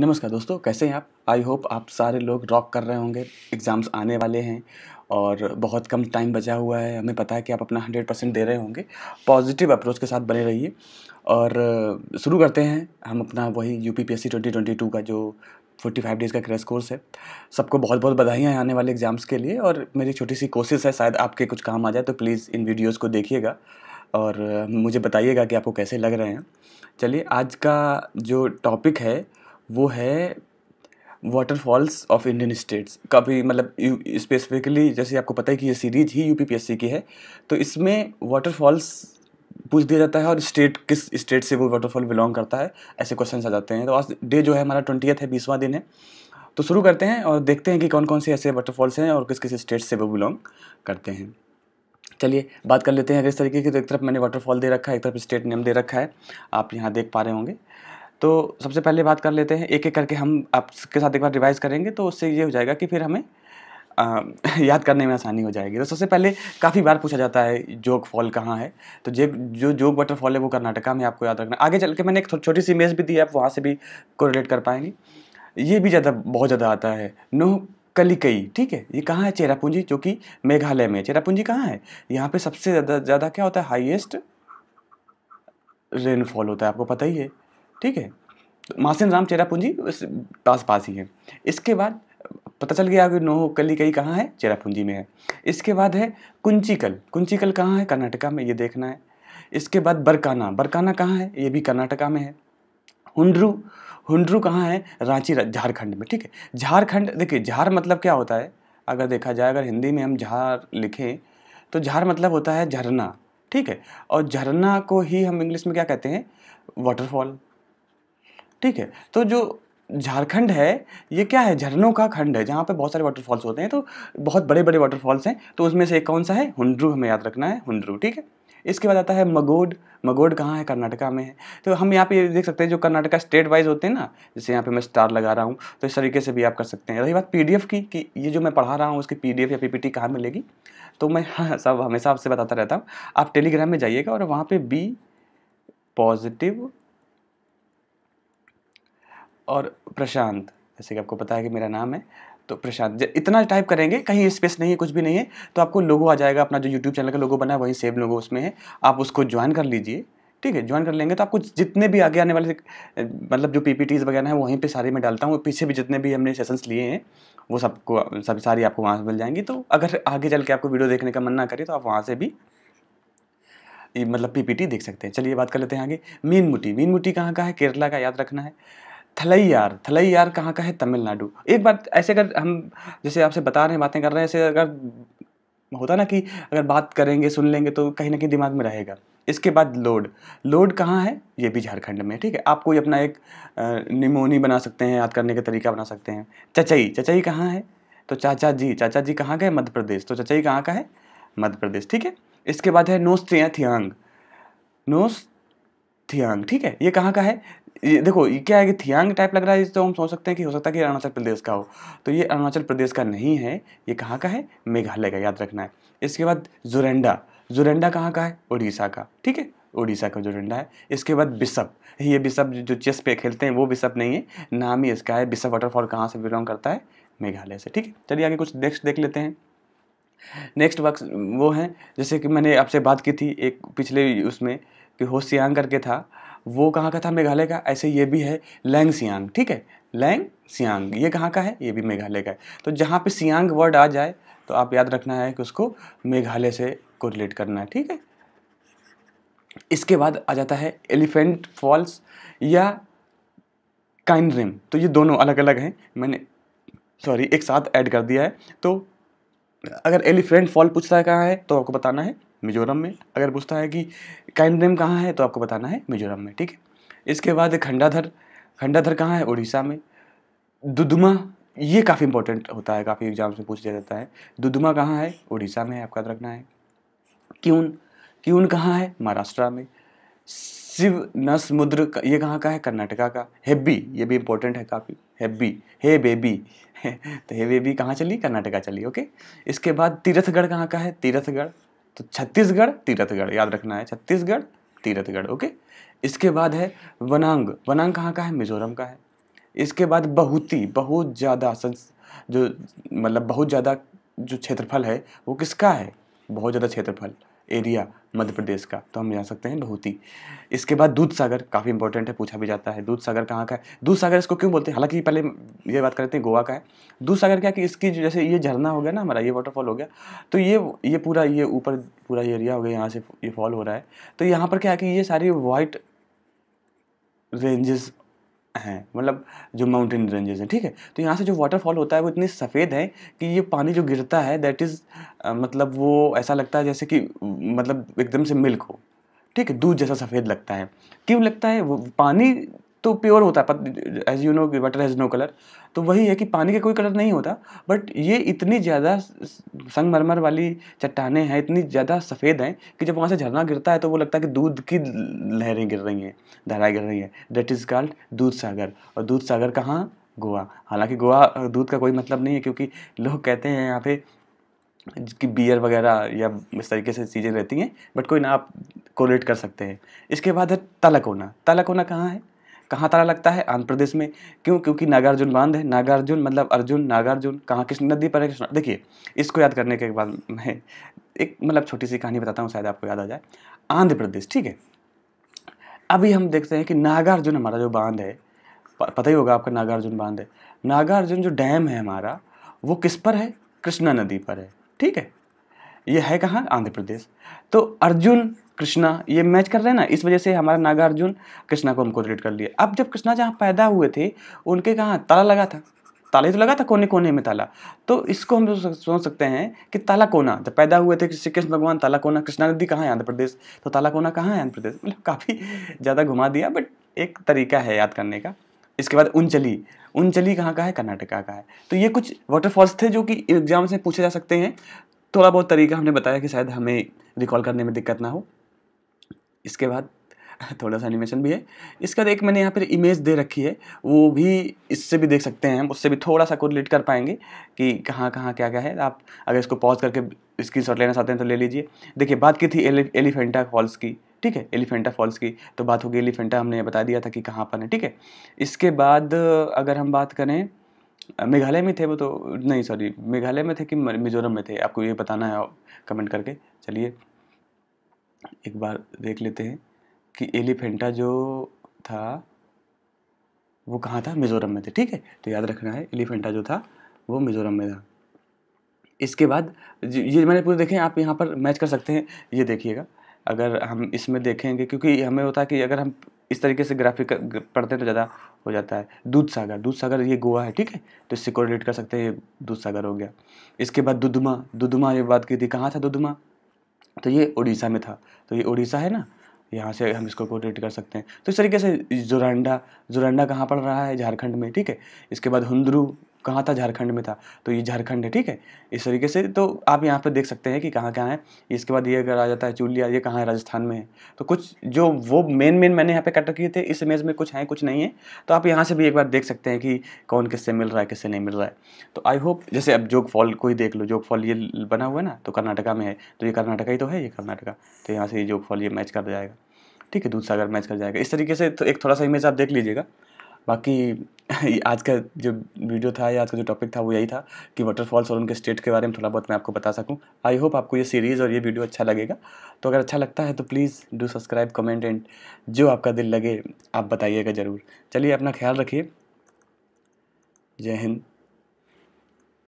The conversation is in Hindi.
नमस्कार दोस्तों कैसे हैं आप आई होप आप सारे लोग रॉक कर रहे होंगे एग्ज़ाम्स आने वाले हैं और बहुत कम टाइम बचा हुआ है हमें पता है कि आप अपना हंड्रेड परसेंट दे रहे होंगे पॉजिटिव अप्रोच के साथ बने रहिए और शुरू करते हैं हम अपना वही U P P S C twenty twenty two का जो फोर्टी फाइव डेज़ का क्रेस कोर्स है सबको बहुत बहुत बधाइयाँ आने वाले एग्ज़ाम्स के लिए और मेरी छोटी सी कोशिश है शायद आपके कुछ काम आ जाए तो प्लीज़ इन वीडियोज़ को देखिएगा और मुझे बताइएगा कि आपको कैसे लग रहे हैं चलिए आज का जो टॉपिक है वो है वाटरफॉल्स ऑफ इंडियन स्टेट्स कभी मतलब स्पेसिफिकली जैसे आपको पता है कि ये सीरीज ही यूपीपीएससी की है तो इसमें वाटरफॉल्स पूछ दिया जाता है और स्टेट किस स्टेट से वो वाटरफॉल बिलोंग करता है ऐसे क्वेश्चन आ जाते हैं तो आज डे जो है हमारा ट्वेंटियथ है बीसवां दिन है तो शुरू करते हैं और देखते हैं कि कौन कौन से ऐसे वाटरफॉल्स हैं और किस किस स्टेट से वो बिलोंग करते हैं चलिए बात कर लेते हैं अगर इस तरीके की तो एक तरफ मैंने वाटरफॉल दे रखा है एक तरफ स्टेट नेम दे रखा है आप यहाँ देख पा रहे होंगे तो सबसे पहले बात कर लेते हैं एक एक करके हम आपके साथ एक बार रिवाइज़ करेंगे तो उससे ये हो जाएगा कि फिर हमें आ, याद करने में आसानी हो जाएगी तो सबसे पहले काफ़ी बार पूछा जाता है जोग फॉल कहाँ है तो जे जो जोग वाटरफॉल है वो कर्नाटका में आपको याद रखना आगे चल के मैंने एक छोटी सी इमेज भी दी है आप वहाँ से भी कोरिलेट कर पाएंगे ये भी ज़्यादा बहुत ज़्यादा आता है नो कलिकई ठीक है ये कहाँ है चेरापूंजी जो कि मेघालय में चेरापूंजी कहाँ है यहाँ पे सबसे ज़्यादा ज़्यादा क्या होता है हाईएस्ट रेनफॉल होता है आपको पता ही है ठीक है तो मासिन राम चेरापूंजी पास पास ही है इसके बाद पता चल गया कि नोह कली कई कहाँ है चेरापूंजी में है इसके बाद है कुंचीकल कुंचीकल कहाँ है कर्नाटका में ये देखना है इसके बाद बरकाना बरकाना कहाँ है ये भी कर्नाटका में है हुंड्रू हुंड्रू कहाँ है रांची झारखंड में ठीक है झारखंड देखिए झार मतलब क्या होता है अगर देखा जाए अगर हिंदी में हम झार लिखें तो झार मतलब होता है झरना ठीक है और झरना को ही हम इंग्लिश में क्या कहते हैं वाटरफॉल ठीक है तो जो झारखंड है ये क्या है झरनों का खंड है जहाँ पे बहुत सारे वाटरफॉल्स होते हैं तो बहुत बड़े बड़े वाटरफॉल्स हैं तो उसमें से एक कौन सा है हुंड्रू हमें याद रखना है हुंड्रू ठीक है इसके बाद आता है मगोड मगोड कहाँ है कर्नाटका में है तो हम यहाँ पे देख सकते हैं जो कर्नाटका स्टेट वाइज होते हैं ना जैसे यहाँ पे मैं स्टार लगा रहा हूँ तो इस तरीके से भी आप कर सकते हैं रही बात पी की कि ये जो मैं पढ़ा रहा हूँ उसकी पी या पी कहाँ मिलेगी तो मैं हाँ, सब हमेशा आपसे बताता रहता हूँ आप टेलीग्राम में जाइएगा और वहाँ पर बी पॉजिटिव और प्रशांत जैसे कि आपको पता है कि मेरा नाम है तो प्रशांत इतना टाइप करेंगे कहीं स्पेस नहीं है कुछ भी नहीं है तो आपको लोगो आ जाएगा अपना जो यूट्यूब चैनल का लोगो बना है वही सेव लोगो उसमें है आप उसको ज्वाइन कर लीजिए ठीक है ज्वाइन कर लेंगे तो आपको जितने भी आगे आने वाले मतलब जो पी वगैरह हैं वहीं पे सारे मैं डालता हूँ पीछे भी जितने भी हमने सेशंस लिए हैं वो सबको सब सारी आपको वहाँ से मिल जाएंगी तो अगर आगे चल के आपको वीडियो देखने का मन ना करे तो आप वहाँ से भी मतलब पीपीटी देख सकते हैं चलिए बात कर लेते हैं आगे मीन मुटी मीन मुटी कहाँ का है केरला का याद रखना है थलैयार थलैयार कहाँ का है तमिलनाडु एक बात ऐसे अगर हम जैसे आपसे बता रहे हैं बातें कर रहे हैं ऐसे अगर होता ना कि अगर बात करेंगे सुन लेंगे तो कहीं ना कहीं दिमाग में रहेगा इसके बाद लोड लोड कहाँ है ये भी झारखंड में ठीक है आप कोई अपना एक निमोनी बना सकते हैं याद करने का तरीका बना सकते हैं चचई चचई कहाँ है तो चाचा जी चाचा जी कहाँ का है मध्य प्रदेश तो चचई कहाँ का है मध्य प्रदेश ठीक है इसके बाद है नोस्त्रिया थियांग नोस थियांग ठीक है ये कहाँ का है ये देखो ये क्या है कि थियांग टाइप लग रहा है जिससे हम सोच सकते हैं कि हो सकता है कि अरुणाचल प्रदेश का हो तो ये अरुणाचल प्रदेश का नहीं है ये कहाँ का है मेघालय का याद रखना है इसके बाद जुरेंडा जुरेंडा कहाँ का है उड़ीसा का ठीक है उड़ीसा का जुरेंडा है इसके बाद बिशप ये बिशप जो चेस पे खेलते हैं वो बिशप नहीं है नाम ही इसका है बिशप वाटरफॉल कहाँ से बिलोंग करता है मेघालय से ठीक है चलिए आगे कुछ नेक्स्ट देख लेते हैं नेक्स्ट वक्त वो हैं जैसे कि मैंने आपसे बात की थी एक पिछले उसमें कि होशियांग करके था वो कहाँ का था मेघालय का ऐसे ये भी है लैंग सियांग ठीक है लैंग सियांग ये कहाँ का है ये भी मेघालय का है तो जहाँ पे सियांग वर्ड आ जाए तो आप याद रखना है कि उसको मेघालय से को रिलेट करना है ठीक है इसके बाद आ जाता है एलिफेंट फॉल्स या काइनरिम तो ये दोनों अलग अलग हैं मैंने सॉरी एक साथ ऐड कर दिया है तो अगर एलिफेंट फॉल पूछता है कहाँ है तो आपको बताना है मिजोरम में अगर पूछता है कि काइम कहाँ है तो आपको बताना है मिजोरम में ठीक है इसके बाद खंडाधर खंडाधर कहाँ है उड़ीसा में दुदुमा ये काफ़ी इंपॉर्टेंट होता है काफ़ी एग्जाम्स में पूछ दिया जाता है दुदुमा कहाँ है उड़ीसा में आपका रखना है क्यून क्यून कहाँ है महाराष्ट्र में शिव न समुद्र ये कहाँ का है कर्नाटका का हेब्बी ये भी इंपॉर्टेंट है काफ़ी हेब्बी हे बेबी तो हे बेबी कहाँ चली कर्नाटका चली ओके इसके बाद तीर्थगढ़ कहाँ का है तीर्थगढ़ तो छत्तीसगढ़ तीरथगढ़ याद रखना है छत्तीसगढ़ तीरथगढ़ ओके इसके बाद है वनांग वनांग कहाँ का है मिजोरम का है इसके बाद बहुती बहुत ज़्यादा जो मतलब बहुत ज़्यादा जो क्षेत्रफल है वो किसका है बहुत ज़्यादा क्षेत्रफल एरिया मध्य प्रदेश का तो हम जा सकते हैं ही इसके बाद दूध सागर काफ़ी इंपॉर्टेंट है पूछा भी जाता है दूध सागर कहाँ का है दूध सागर इसको क्यों बोलते हैं हालांकि पहले ये बात करते हैं गोवा का है दूध सागर क्या कि इसकी जैसे ये झरना हो गया ना हमारा ये वाटरफॉल हो गया तो ये ये पूरा ये ऊपर पूरा एरिया हो गया यहाँ से ये फॉल हो रहा है तो यहाँ पर क्या है कि ये सारी वाइट रेंजेस हैं मतलब जो माउंटेन रेंजेस हैं ठीक है तो यहाँ से जो वाटरफॉल होता है वो इतनी सफ़ेद है कि ये पानी जो गिरता है दैट इज़ मतलब वो ऐसा लगता है जैसे कि मतलब एकदम से मिल्क हो ठीक है दूध जैसा सफ़ेद लगता है क्यों लगता है वो पानी तो प्योर होता है as you know water has no colour तो वही है कि पानी का कोई कलर नहीं होता बट ये इतनी ज़्यादा संगमरमर वाली चट्टानें हैं इतनी ज़्यादा सफ़ेद हैं कि जब वहाँ से झरना गिरता है तो वो लगता है कि दूध की लहरें गिर रही हैं धाराएँ गिर रही हैं डेट इज़ कॉल्ड दूध सागर और दूध सागर कहाँ गोवा हालांकि गोवा दूध का कोई मतलब नहीं है क्योंकि लोग कहते हैं यहाँ पे कि बियर वगैरह या इस तरीके से चीज़ें रहती हैं बट कोई ना आप कोलेट कर सकते हैं इसके बाद है तलकोना तलकोना कहाँ है कहाँ तारा लगता है आंध्र प्रदेश में क्यों क्योंकि नागार्जुन बांध है नागार्जुन मतलब अर्जुन नागार्जुन कहाँ किस नदी पर है देखिए इसको याद करने के बाद मैं एक मतलब छोटी सी कहानी बताता हूँ शायद आपको याद आ जाए आंध्र प्रदेश ठीक है अभी हम देखते हैं कि नागार्जुन हमारा जो बांध है पता ही होगा आपका नागार्जुन बांध है नागार्जुन जो डैम है हमारा वो किस पर है कृष्णा नदी पर है ठीक है ये है कहाँ आंध्र प्रदेश तो अर्जुन कृष्णा ये मैच कर रहे हैं ना इस वजह से हमारा नागार्जुन कृष्णा को हमको रिलेट कर लिया अब जब कृष्णा जहाँ पैदा हुए थे उनके कहाँ ताला लगा था ताला तो लगा था कोने कोने में ताला तो इसको हम सोच सकते हैं कि ताला कोना जब पैदा हुए थे श्री कृष्ण भगवान ताला कोना कृष्णा नदी कहाँ है आंध्र प्रदेश तो ताला कोना कहाँ है आंध्र प्रदेश मतलब काफ़ी ज़्यादा घुमा दिया बट एक तरीका है याद करने का इसके बाद उनचली उंचली कहाँ का है कर्नाटका का है तो ये कुछ वाटरफॉल्स थे जो कि एग्जाम से पूछे जा सकते हैं थोड़ा बहुत तरीका हमने बताया कि शायद हमें रिकॉल करने में दिक्कत ना हो इसके बाद थोड़ा सा एनिमेशन भी है इसका एक मैंने यहाँ पर इमेज दे रखी है वो भी इससे भी देख सकते हैं हम उससे भी थोड़ा सा कोरिलेट कर पाएंगे कि कहाँ कहाँ क्या क्या है आप अगर इसको पॉज करके स्क्रीन शॉट लेना चाहते हैं तो ले लीजिए देखिए बात की थी एलि, एलिफेंटा फॉल्स की ठीक है एलिफेंटा फॉल्स की तो बात होगी एलिफेंटा हमने बता दिया था कि कहाँ पर है ठीक है इसके बाद अगर हम बात करें मेघालय में थे वो तो नहीं सॉरी मेघालय में थे कि मिजोरम में थे आपको ये बताना है कमेंट करके चलिए एक बार देख लेते हैं कि एलिफेंटा जो था वो कहाँ था मिजोरम में थे ठीक है तो याद रखना है एलिफेंटा जो था वो मिजोरम में था इसके बाद ये मैंने पूरे देखें आप यहाँ पर मैच कर सकते हैं ये देखिएगा अगर हम इसमें देखेंगे क्योंकि हमें होता है कि अगर हम इस तरीके से ग्राफिक पढ़ते हैं तो ज़्यादा हो जाता है दूध सागर दूध सागर ये गोवा है ठीक है तो इससे कोरिलेट कर सकते हैं ये दूध सागर हो गया इसके बाद दुधमा दुधमा ये बात की थी कहाँ था दुधमा तो ये उड़ीसा में था तो ये उड़ीसा है ना यहाँ से हम इसको कोरिलेट कर सकते हैं तो इस तरीके से जोरांडा जोरांडा कहाँ पड़ रहा है झारखंड में ठीक है इसके बाद हुंद्रू कहाँ था झारखंड में था तो ये झारखंड है ठीक है इस तरीके से तो आप यहाँ पर देख सकते हैं कि कहाँ कहाँ है इसके बाद ये अगर आ जाता है चूलिया ये कहाँ है राजस्थान में है तो कुछ जो वो मेन मेन मैंने यहाँ पे कट किए थे इस इमेज में कुछ हैं कुछ नहीं है तो आप यहाँ से भी एक बार देख सकते हैं कि कौन किससे मिल रहा है किससे नहीं मिल रहा है तो आई होप जैसे अब जोग फॉल को ही देख लो जोग फॉल ये बना हुआ है ना तो कर्नाटका में है तो ये कर्नाटका ही तो है ये कर्नाटका तो यहाँ से ये जोग फॉल ये मैच कर जाएगा ठीक है दूध सागर मैच कर जाएगा इस तरीके से तो एक थोड़ा सा इमेज आप देख लीजिएगा बाकी आज का जो वीडियो था या आज का जो टॉपिक था वो यही था कि वाटरफॉल्स और उनके स्टेट के बारे में थोड़ा बहुत मैं आपको बता सकूं आई होप आपको ये सीरीज़ और ये वीडियो अच्छा लगेगा तो अगर अच्छा लगता है तो please do subscribe comment and जो आपका दिल लगे आप बताइएगा ज़रूर चलिए अपना ख्याल रखिए जय हिंद